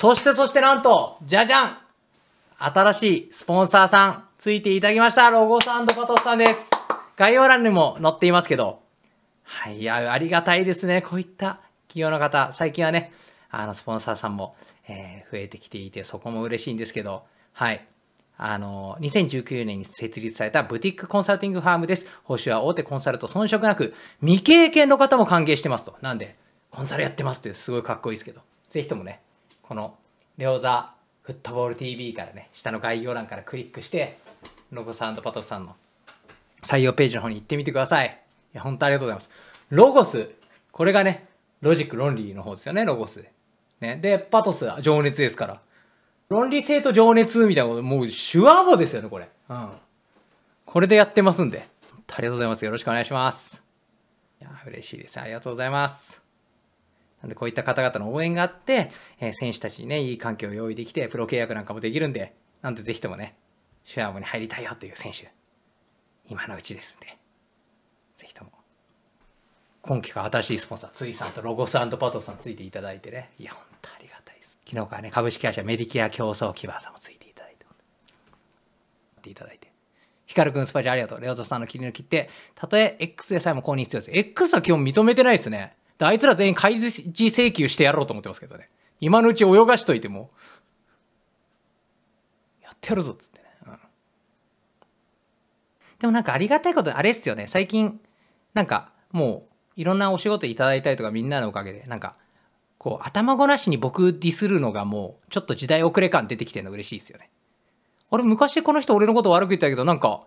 そしてそしてなんと、じゃじゃん新しいスポンサーさん、ついていただきました、ロゴさんとパトスさんです。概要欄にも載っていますけど、はい、いや、ありがたいですね。こういった企業の方、最近はね、あの、スポンサーさんも、えー、増えてきていて、そこも嬉しいんですけど、はい。あの、2019年に設立されたブティックコンサルティングファームです。報酬は大手コンサルと遜色なく、未経験の方も歓迎してますと。なんで、コンサルやってますってすごいかっこいいですけど、ぜひともね、このレオザフットボール TV からね、下の概要欄からクリックして、ロゴさんとパトさんの採用ページの方に行ってみてください。いや、本当ありがとうございます。ロゴス、これがね、ロジック、ロンリーの方ですよね、ロゴス。ね、で、パトスは情熱ですから。論理性と情熱みたいなこと、もう手話語ですよね、これ。うん。これでやってますんで。ありがとうございます。よろしくお願いします。いや、嬉しいです。ありがとうございます。なんでこういった方々の応援があって、えー、選手たちにね、いい環境を用意できて、プロ契約なんかもできるんで、なんでぜひともね、シュアームに入りたいよという選手、今のうちですんで、ぜひとも。今季から新しいスポンサー、ついさんとロゴスパトさんついていただいてね、いや、本当ありがたいです。昨日からね、株式会社メディケア競争キバーさんもついていただいて、っていただいて。ヒカルくんスパチャありがとう。レオザさんの切り抜きって、たとえ X でさえも購入必要です。X は基本認めてないですね。であいつら全員開示請求してやろうと思ってますけどね。今のうち泳がしといても、やってやるぞっつってね、うん。でもなんかありがたいこと、あれっすよね。最近、なんかもういろんなお仕事いただいたりとかみんなのおかげで、なんかこう頭ごなしに僕ディスるのがもうちょっと時代遅れ感出てきてるの嬉しいっすよね。あれ昔この人俺のこと悪く言ったけどなんか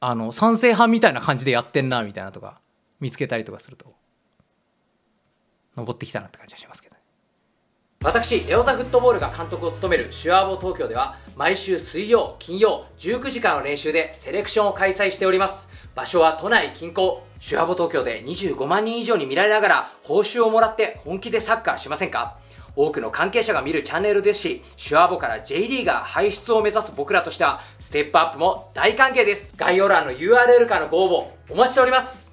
あの賛成派みたいな感じでやってんなみたいなとか見つけたりとかすると登ってきたなって感じがしますけど、ね、私エオザフットボールが監督を務めるシュアーボ東京では毎週水曜金曜19時間の練習でセレクションを開催しております場所は都内近郊シュアボ東京で25万人以上に見られながら報酬をもらって本気でサッカーしませんか多くの関係者が見るチャンネルですし、シュアボから J リーガー輩出を目指す僕らとしては、ステップアップも大歓迎です。概要欄の URL からのご応募、お待ちしております。